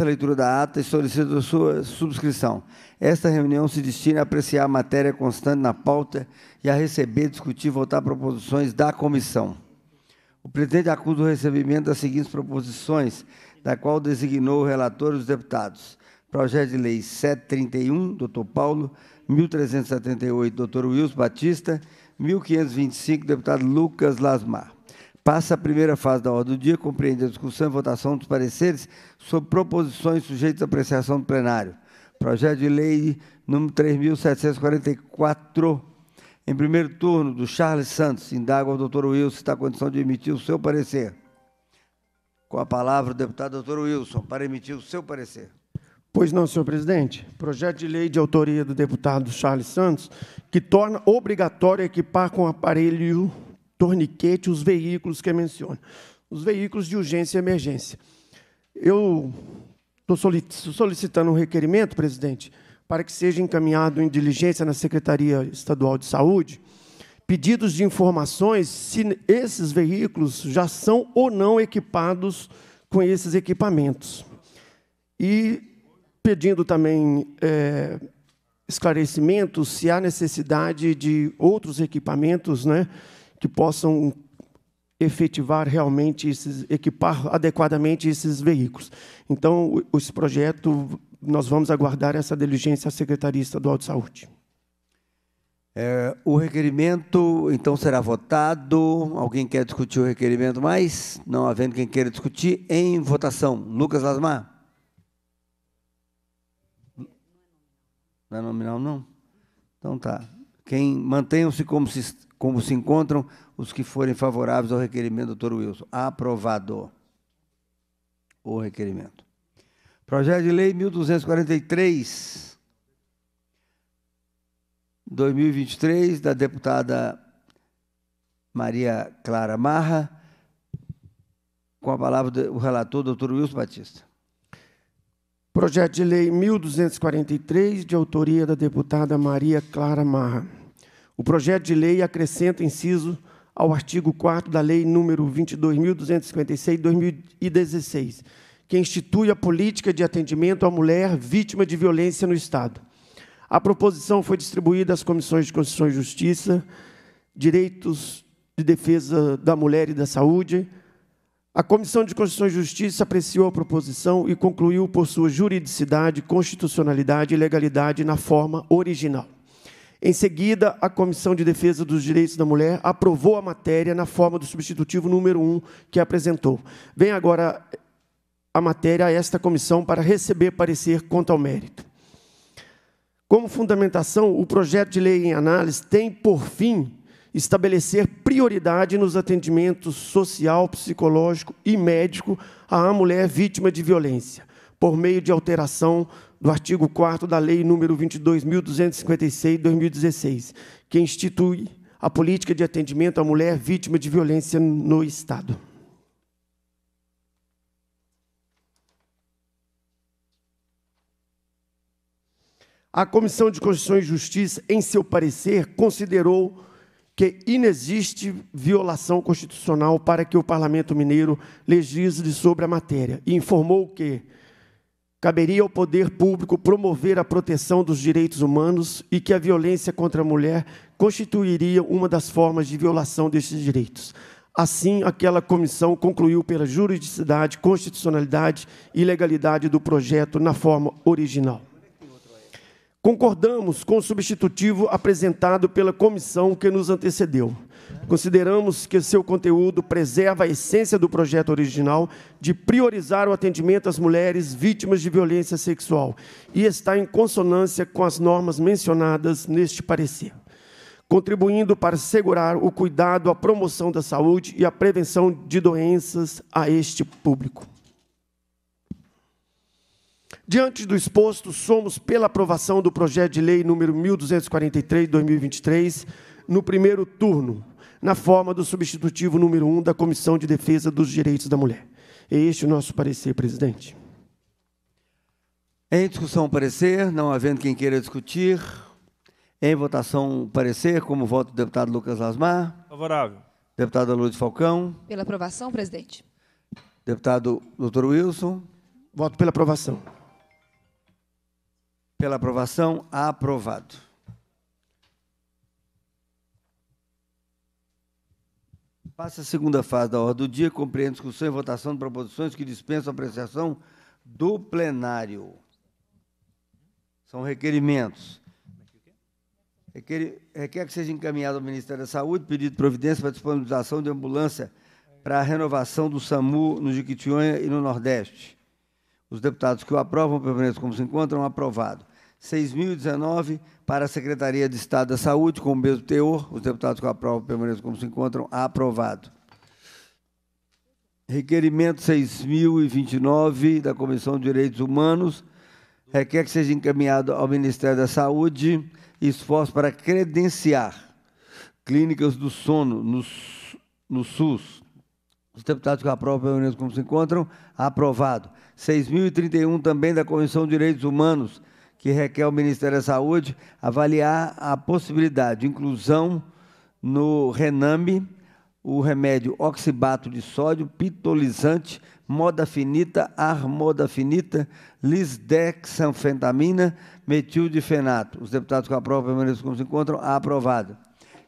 dispensa a leitura da ata e solicito sua subscrição. Esta reunião se destina a apreciar a matéria constante na pauta e a receber, discutir e votar proposições da comissão. O presidente acusa o recebimento das seguintes proposições, da qual designou o relator e os deputados. Projeto de Lei 731, doutor Paulo, 1378, doutor Wilson Batista, 1525, deputado Lucas Lasmar. Passa a primeira fase da ordem do dia, compreende a discussão e votação dos pareceres sobre proposições sujeitas à apreciação do plenário. Projeto de lei número 3.744, em primeiro turno, do Charles Santos. Indago ao doutor Wilson se está condição de emitir o seu parecer. Com a palavra, o deputado doutor Wilson, para emitir o seu parecer. Pois não, senhor presidente. Projeto de lei de autoria do deputado Charles Santos, que torna obrigatório equipar com aparelho torniquete, os veículos que eu menciono, os veículos de urgência e emergência. Eu estou solicitando um requerimento, presidente, para que seja encaminhado em diligência na Secretaria Estadual de Saúde pedidos de informações se esses veículos já são ou não equipados com esses equipamentos. E pedindo também é, esclarecimentos se há necessidade de outros equipamentos, né? que possam efetivar realmente, esses, equipar adequadamente esses veículos. Então, esse projeto, nós vamos aguardar essa diligência à Secretaria Estadual de Saúde. É, o requerimento, então, será votado. Alguém quer discutir o requerimento mais? Não havendo quem queira discutir, em votação. Lucas Lasmar. Não é nominal, não? É então tá. Quem mantenha se como se como se encontram os que forem favoráveis ao requerimento do Dr. Wilson. Aprovado o requerimento. Projeto de Lei 1243, 2023, da deputada Maria Clara Marra. Com a palavra o relator, doutor Wilson Batista. Projeto de Lei 1243, de autoria da deputada Maria Clara Marra. O projeto de lei acrescenta inciso ao artigo 4 da Lei número 22.256 de 2016, que institui a política de atendimento à mulher vítima de violência no Estado. A proposição foi distribuída às comissões de Constituição e Justiça, Direitos de Defesa da Mulher e da Saúde. A Comissão de Constituição e Justiça apreciou a proposição e concluiu por sua juridicidade, constitucionalidade e legalidade na forma original. Em seguida, a Comissão de Defesa dos Direitos da Mulher aprovou a matéria na forma do substitutivo número 1 que apresentou. Vem agora a matéria a esta comissão para receber parecer quanto ao mérito. Como fundamentação, o projeto de lei em análise tem por fim estabelecer prioridade nos atendimentos social, psicológico e médico à mulher vítima de violência, por meio de alteração do artigo 4 da Lei número 22.256, 2016, que institui a política de atendimento à mulher vítima de violência no Estado. A Comissão de Constituição e Justiça, em seu parecer, considerou que inexiste violação constitucional para que o Parlamento Mineiro legisle sobre a matéria e informou que Caberia ao poder público promover a proteção dos direitos humanos e que a violência contra a mulher constituiria uma das formas de violação desses direitos. Assim, aquela comissão concluiu pela juridicidade, constitucionalidade e legalidade do projeto na forma original. Concordamos com o substitutivo apresentado pela comissão que nos antecedeu. Consideramos que seu conteúdo preserva a essência do projeto original de priorizar o atendimento às mulheres vítimas de violência sexual e está em consonância com as normas mencionadas neste parecer, contribuindo para assegurar o cuidado a promoção da saúde e a prevenção de doenças a este público. Diante do exposto, somos pela aprovação do projeto de lei número 1243/2023 no primeiro turno na forma do substitutivo número um da Comissão de Defesa dos Direitos da Mulher. É este o nosso parecer, presidente. Em discussão o parecer, não havendo quem queira discutir. Em votação o parecer, como voto do deputado Lucas Lasmar. Favorável. Deputada Luiz Falcão. Pela aprovação, presidente. Deputado doutor Wilson. Voto pela aprovação. Pela aprovação, aprovado. Passa a segunda fase da ordem do dia, compreende discussão e votação de proposições que dispensam a apreciação do plenário. São requerimentos. Requer, requer que seja encaminhado ao Ministério da Saúde pedido de providência para disponibilização de ambulância para a renovação do SAMU no Jiquitinhonha e no Nordeste. Os deputados que o aprovam permaneçam como se encontram, aprovado. 6.019 para a Secretaria de Estado da Saúde, com o mesmo teor. Os deputados que aprovam permaneçam como se encontram. Aprovado. Requerimento 6.029 da Comissão de Direitos Humanos requer que seja encaminhado ao Ministério da Saúde esforço para credenciar clínicas do sono no, no SUS. Os deputados que aprovam permaneçam como se encontram. Aprovado. 6.031 também da Comissão de Direitos Humanos que requer o Ministério da Saúde avaliar a possibilidade de inclusão no Rename o remédio oxibato de sódio, pitolizante, modafinita, armodafinita, lisdexanfetamina, metildifenato. Os deputados que aprovam permaneçam como se encontram. Aprovado.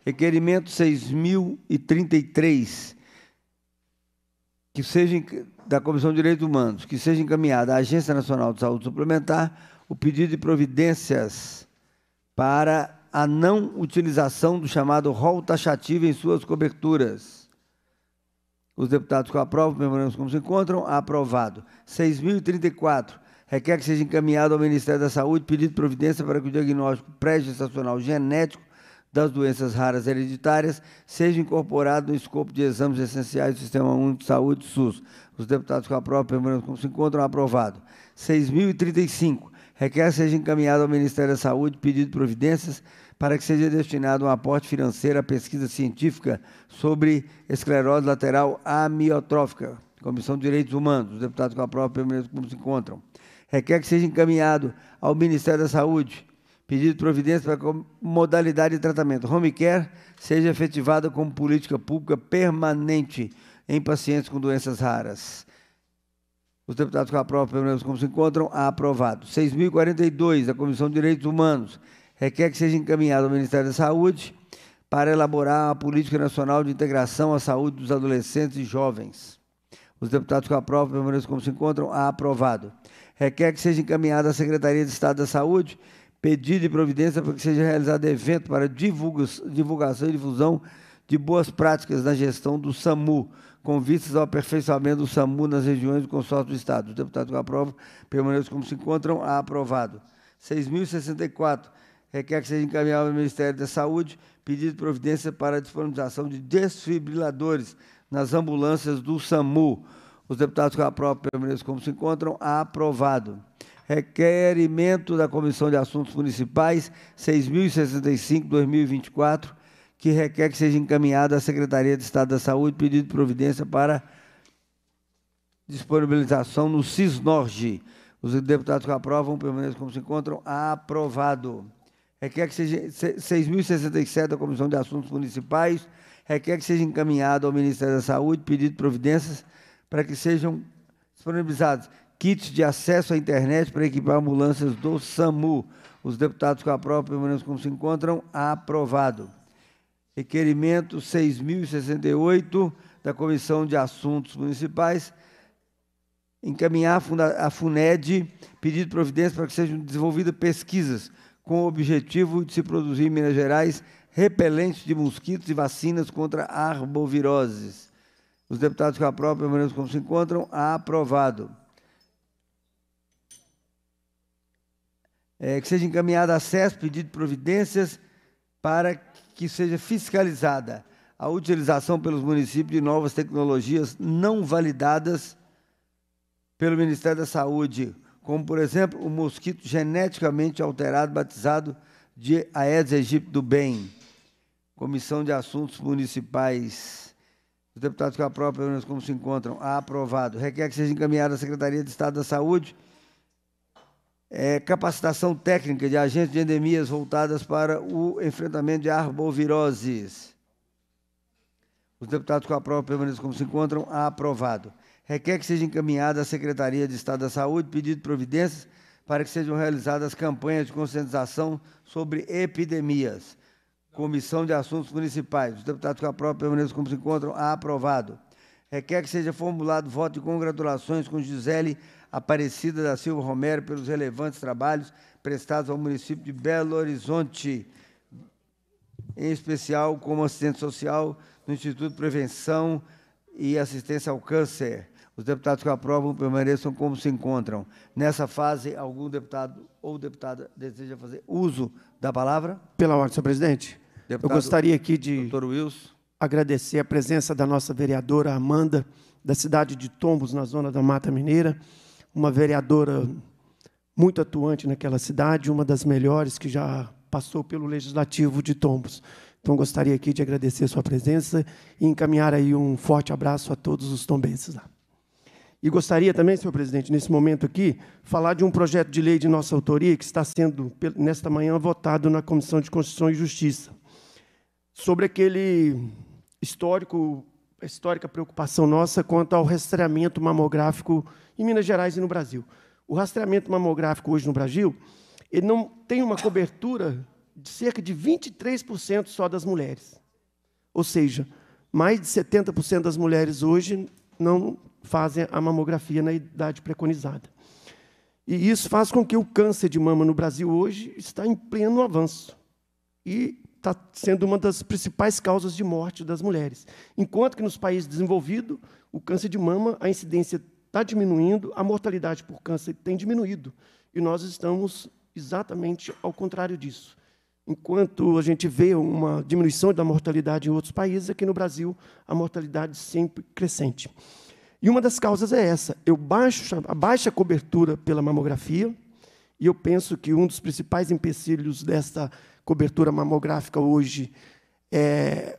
Requerimento 6033, que seja da Comissão de Direitos Humanos, que seja encaminhada à Agência Nacional de Saúde Suplementar o pedido de providências para a não utilização do chamado rol taxativo em suas coberturas. Os deputados que aprovam, memorando como se encontram, aprovado. 6.034, requer que seja encaminhado ao Ministério da Saúde pedido de providência para que o diagnóstico pré-gestacional genético das doenças raras hereditárias seja incorporado no escopo de exames essenciais do Sistema Único de Saúde, SUS. Os deputados que aprovam, memorando como se encontram, aprovado. 6.035, requer seja encaminhado ao Ministério da Saúde pedido de providências para que seja destinado um aporte financeiro à pesquisa científica sobre esclerose lateral amiotrófica. Comissão de Direitos Humanos, os deputados com a própria como se encontram. Requer que seja encaminhado ao Ministério da Saúde pedido de providência para modalidade de tratamento home care seja efetivada como política pública permanente em pacientes com doenças raras. Os deputados que aprovam pelo menos como se encontram, aprovado. 6.042, da Comissão de Direitos Humanos, requer que seja encaminhado ao Ministério da Saúde para elaborar a Política Nacional de Integração à Saúde dos Adolescentes e Jovens. Os deputados que aprovam pelo menos como se encontram, aprovado. Requer que seja encaminhado à Secretaria de Estado da Saúde pedido de providência para que seja realizado evento para divulgação e difusão de boas práticas na gestão do SAMU com vistas ao aperfeiçoamento do SAMU nas regiões do consórcio do Estado. Os deputados que aprovam permaneçam como se encontram. Aprovado. 6.064 requer que seja encaminhado ao Ministério da Saúde pedido de providência para a disponibilização de desfibriladores nas ambulâncias do SAMU. Os deputados que aprovam permaneçam como se encontram. Aprovado. Requerimento da Comissão de Assuntos Municipais 6.065, 2024 que requer que seja encaminhado à Secretaria de Estado da Saúde pedido de providência para disponibilização no CISNORGE. Os deputados que aprovam permanecem como se encontram. Aprovado. Requer que seja 6.067 da Comissão de Assuntos Municipais. Requer que seja encaminhado ao Ministério da Saúde pedido de providências para que sejam disponibilizados kits de acesso à internet para equipar ambulâncias do SAMU. Os deputados que aprovam permanecem como se encontram. Aprovado requerimento 6.068 da Comissão de Assuntos Municipais, encaminhar à FUNED pedido de providência para que sejam desenvolvidas pesquisas com o objetivo de se produzir em Minas Gerais repelentes de mosquitos e vacinas contra arboviroses. Os deputados que aprovam, permaneçam como se encontram, aprovado. É, que seja encaminhado acesso, pedido de providências para que seja fiscalizada a utilização pelos municípios de novas tecnologias não validadas pelo Ministério da Saúde, como, por exemplo, o mosquito geneticamente alterado, batizado de Aedes aegypti do bem. Comissão de Assuntos Municipais. Os deputados que aprovam, pelo menos como se encontram, aprovado. Requer que seja encaminhado à Secretaria de Estado da Saúde é, capacitação técnica de agentes de endemias voltadas para o enfrentamento de arboviroses. Os deputados com a prova permaneçam como se encontram. Ah, aprovado. Requer que seja encaminhada à Secretaria de Estado da Saúde pedido de providências para que sejam realizadas campanhas de conscientização sobre epidemias. Comissão de Assuntos Municipais. Os deputados com a prova permaneçam como se encontram. Ah, aprovado. Requer que seja formulado voto de congratulações com Gisele Aparecida da Silva Romero pelos relevantes trabalhos prestados ao município de Belo Horizonte, em especial como assistente social no Instituto de Prevenção e Assistência ao Câncer. Os deputados que aprovam permaneçam como se encontram. Nessa fase, algum deputado ou deputada deseja fazer uso da palavra? Pela ordem, senhor presidente. Deputado, Eu gostaria aqui de agradecer a presença da nossa vereadora Amanda, da cidade de Tombos, na zona da Mata Mineira uma vereadora muito atuante naquela cidade, uma das melhores que já passou pelo Legislativo de Tombos. Então, gostaria aqui de agradecer a sua presença e encaminhar aí um forte abraço a todos os tombenses lá. E gostaria também, senhor presidente, nesse momento aqui, falar de um projeto de lei de nossa autoria que está sendo, nesta manhã, votado na Comissão de Constituição e Justiça, sobre aquele histórico a histórica preocupação nossa quanto ao rastreamento mamográfico em Minas Gerais e no Brasil. O rastreamento mamográfico hoje no Brasil, ele não tem uma cobertura de cerca de 23% só das mulheres. Ou seja, mais de 70% das mulheres hoje não fazem a mamografia na idade preconizada. E isso faz com que o câncer de mama no Brasil hoje está em pleno avanço. E está sendo uma das principais causas de morte das mulheres. Enquanto que nos países desenvolvidos, o câncer de mama, a incidência está diminuindo, a mortalidade por câncer tem diminuído. E nós estamos exatamente ao contrário disso. Enquanto a gente vê uma diminuição da mortalidade em outros países, aqui no Brasil a mortalidade sempre crescente. E uma das causas é essa: eu baixo, a baixa cobertura pela mamografia, e eu penso que um dos principais empecilhos desta cobertura mamográfica hoje, é,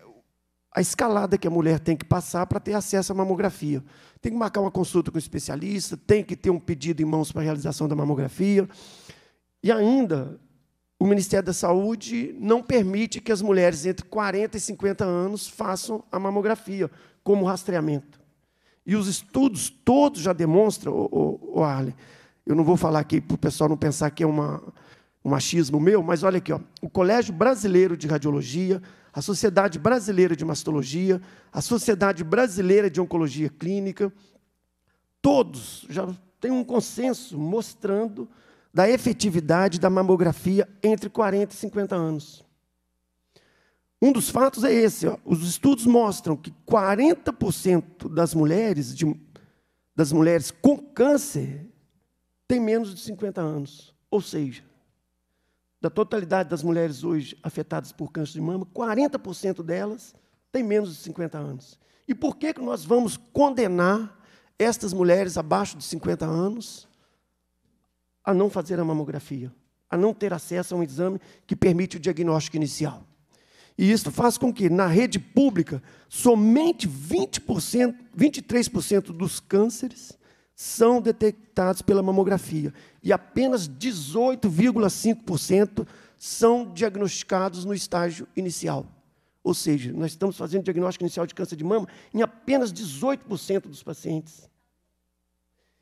a escalada que a mulher tem que passar para ter acesso à mamografia. Tem que marcar uma consulta com o um especialista, tem que ter um pedido em mãos para a realização da mamografia. E ainda, o Ministério da Saúde não permite que as mulheres entre 40 e 50 anos façam a mamografia como rastreamento. E os estudos todos já demonstram, o, Arlen, eu não vou falar aqui para o pessoal não pensar que é uma, um machismo meu, mas olha aqui, ó, o Colégio Brasileiro de Radiologia, a Sociedade Brasileira de Mastologia, a Sociedade Brasileira de Oncologia Clínica, todos já têm um consenso mostrando da efetividade da mamografia entre 40 e 50 anos. Um dos fatos é esse: ó, os estudos mostram que 40% das mulheres, de, das mulheres com câncer têm menos de 50 anos. Ou seja, da totalidade das mulheres hoje afetadas por câncer de mama, 40% delas têm menos de 50 anos. E por que, que nós vamos condenar estas mulheres abaixo de 50 anos a não fazer a mamografia, a não ter acesso a um exame que permite o diagnóstico inicial? E isso faz com que, na rede pública, somente 20%, 23% dos cânceres são detectados pela mamografia e apenas 18,5% são diagnosticados no estágio inicial. Ou seja, nós estamos fazendo diagnóstico inicial de câncer de mama em apenas 18% dos pacientes.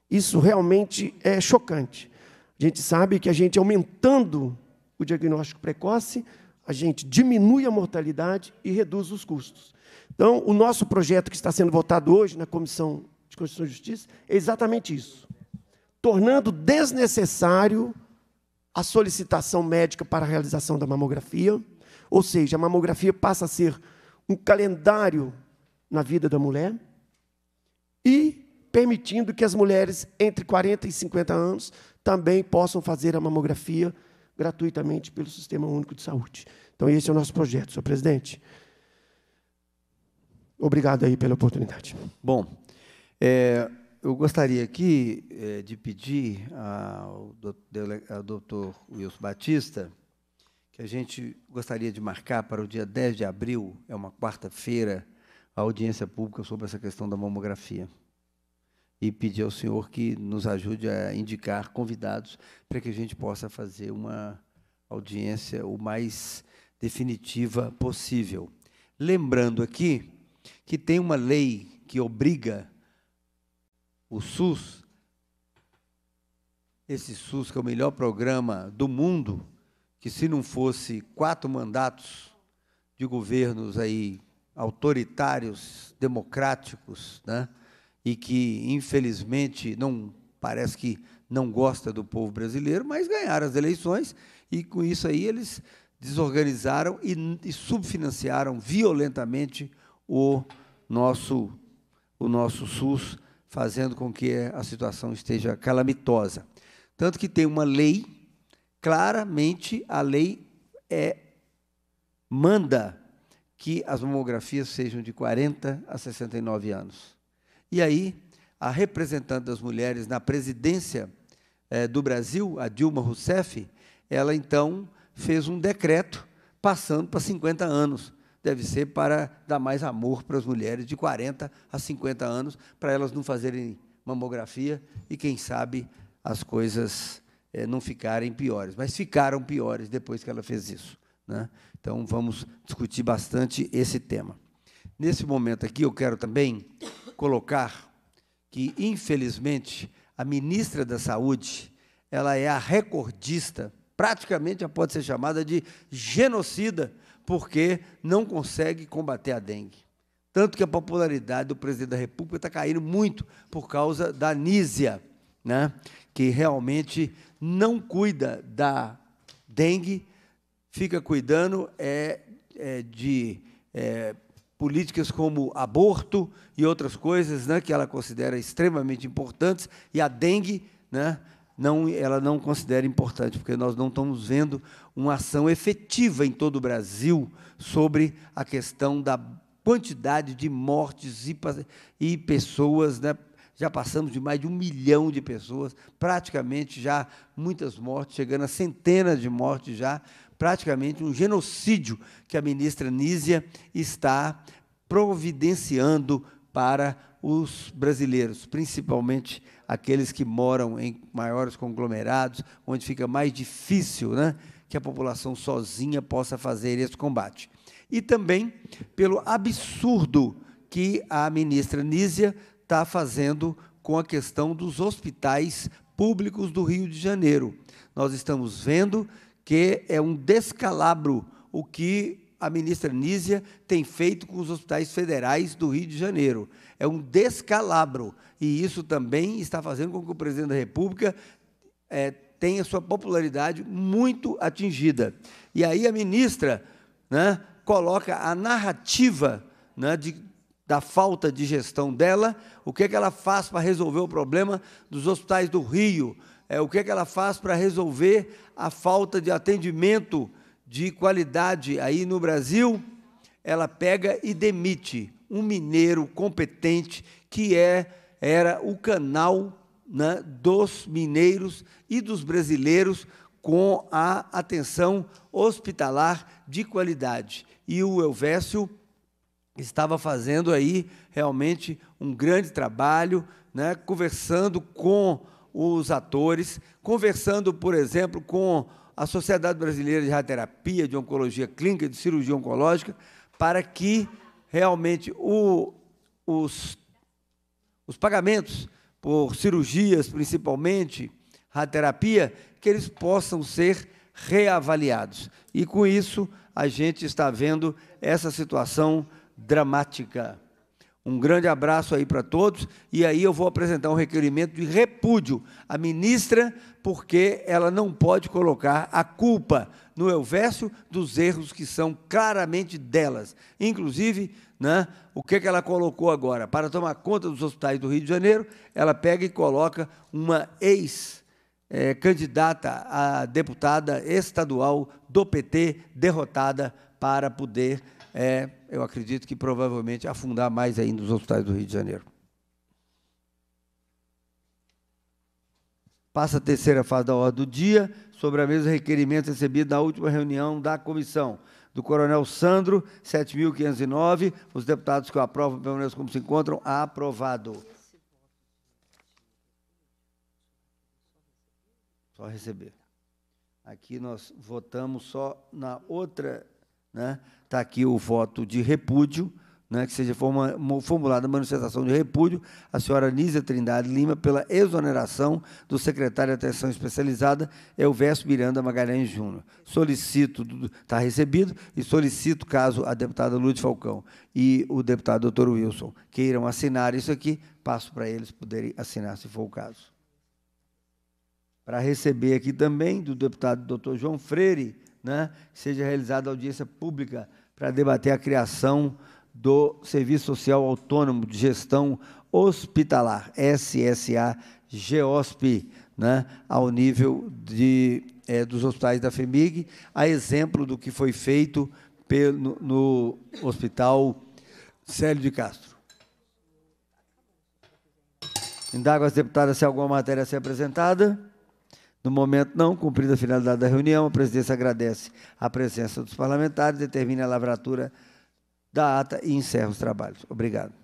Isso realmente é chocante. A gente sabe que a gente aumentando o diagnóstico precoce, a gente diminui a mortalidade e reduz os custos. Então, o nosso projeto que está sendo votado hoje na comissão de Constituição e Justiça é exatamente isso. Tornando desnecessário a solicitação médica para a realização da mamografia, ou seja, a mamografia passa a ser um calendário na vida da mulher e permitindo que as mulheres entre 40 e 50 anos também possam fazer a mamografia gratuitamente pelo Sistema Único de Saúde. Então, esse é o nosso projeto, senhor presidente. Obrigado aí pela oportunidade. Bom, é, eu gostaria aqui é, de pedir ao, ao doutor Wilson Batista que a gente gostaria de marcar para o dia 10 de abril, é uma quarta-feira, a audiência pública sobre essa questão da mamografia. E pedir ao senhor que nos ajude a indicar convidados para que a gente possa fazer uma audiência o mais definitiva possível. Lembrando aqui que tem uma lei que obriga o SUS, esse SUS que é o melhor programa do mundo, que se não fosse quatro mandatos de governos aí autoritários, democráticos, né, e que infelizmente não parece que não gosta do povo brasileiro, mas ganharam as eleições e com isso aí eles desorganizaram e, e subfinanciaram violentamente o nosso o nosso SUS fazendo com que a situação esteja calamitosa. Tanto que tem uma lei, claramente a lei é manda que as mamografias sejam de 40 a 69 anos. E aí, a representante das mulheres na presidência é, do Brasil, a Dilma Rousseff, ela então fez um decreto passando para 50 anos deve ser para dar mais amor para as mulheres de 40 a 50 anos, para elas não fazerem mamografia e, quem sabe, as coisas é, não ficarem piores. Mas ficaram piores depois que ela fez isso. Né? Então, vamos discutir bastante esse tema. Nesse momento aqui, eu quero também colocar que, infelizmente, a ministra da Saúde ela é a recordista, praticamente ela pode ser chamada de genocida porque não consegue combater a dengue. Tanto que a popularidade do presidente da República está caindo muito por causa da anísia, né? que realmente não cuida da dengue, fica cuidando é, é de é, políticas como aborto e outras coisas né, que ela considera extremamente importantes, e a dengue né, não, ela não considera importante, porque nós não estamos vendo uma ação efetiva em todo o Brasil sobre a questão da quantidade de mortes e, e pessoas, né? já passamos de mais de um milhão de pessoas, praticamente já muitas mortes, chegando a centenas de mortes já, praticamente um genocídio que a ministra Nízia está providenciando para os brasileiros, principalmente aqueles que moram em maiores conglomerados, onde fica mais difícil né, que a população sozinha possa fazer esse combate. E também pelo absurdo que a ministra Nízia está fazendo com a questão dos hospitais públicos do Rio de Janeiro. Nós estamos vendo que é um descalabro o que a ministra Nízia tem feito com os hospitais federais do Rio de Janeiro. É um descalabro. E isso também está fazendo com que o presidente da República é, tem a sua popularidade muito atingida. E aí a ministra né, coloca a narrativa né, de, da falta de gestão dela, o que, é que ela faz para resolver o problema dos hospitais do Rio, é, o que, é que ela faz para resolver a falta de atendimento de qualidade aí no Brasil. Ela pega e demite um mineiro competente que é, era o canal né, dos mineiros e dos brasileiros com a atenção hospitalar de qualidade. E o Elvésio estava fazendo aí realmente um grande trabalho, né, conversando com os atores, conversando, por exemplo, com a Sociedade Brasileira de Radioterapia, de Oncologia Clínica, de Cirurgia Oncológica, para que realmente o, os, os pagamentos por cirurgias principalmente, radioterapia, que eles possam ser reavaliados. E com isso, a gente está vendo essa situação dramática. Um grande abraço aí para todos. E aí eu vou apresentar um requerimento de repúdio à ministra, porque ela não pode colocar a culpa no Elvésio dos erros que são claramente delas. Inclusive, né, o que, que ela colocou agora? Para tomar conta dos hospitais do Rio de Janeiro, ela pega e coloca uma ex- candidata a deputada estadual do PT derrotada para poder é, eu acredito que provavelmente afundar mais ainda os hospitais do Rio de Janeiro. Passa a terceira fase da ordem do dia, sobre a mesa requerimento recebido na última reunião da comissão. Do Coronel Sandro, 7.509. Os deputados que o aprovam, pelo menos como se encontram, aprovado. Só receber. Aqui nós votamos só na outra né? Está aqui o voto de repúdio, né? que seja formulada a manifestação de repúdio à senhora Nízia Trindade Lima pela exoneração do secretário de Atenção Especializada, Elverso Miranda Magalhães Júnior. Solicito, está recebido, e solicito, caso a deputada Lúcia Falcão e o deputado doutor Wilson queiram assinar isso aqui, passo para eles poderem assinar, se for o caso para receber aqui também do deputado Dr. João Freire né, seja realizada audiência pública para debater a criação do Serviço Social Autônomo de Gestão Hospitalar, SSA gosp né, ao nível de, é, dos hospitais da FEMIG, a exemplo do que foi feito pelo, no Hospital Célio de Castro. Indago às deputadas se alguma matéria a ser apresentada. No momento não, cumprida a finalidade da reunião, a presidência agradece a presença dos parlamentares, determina a lavratura da ata e encerra os trabalhos. Obrigado.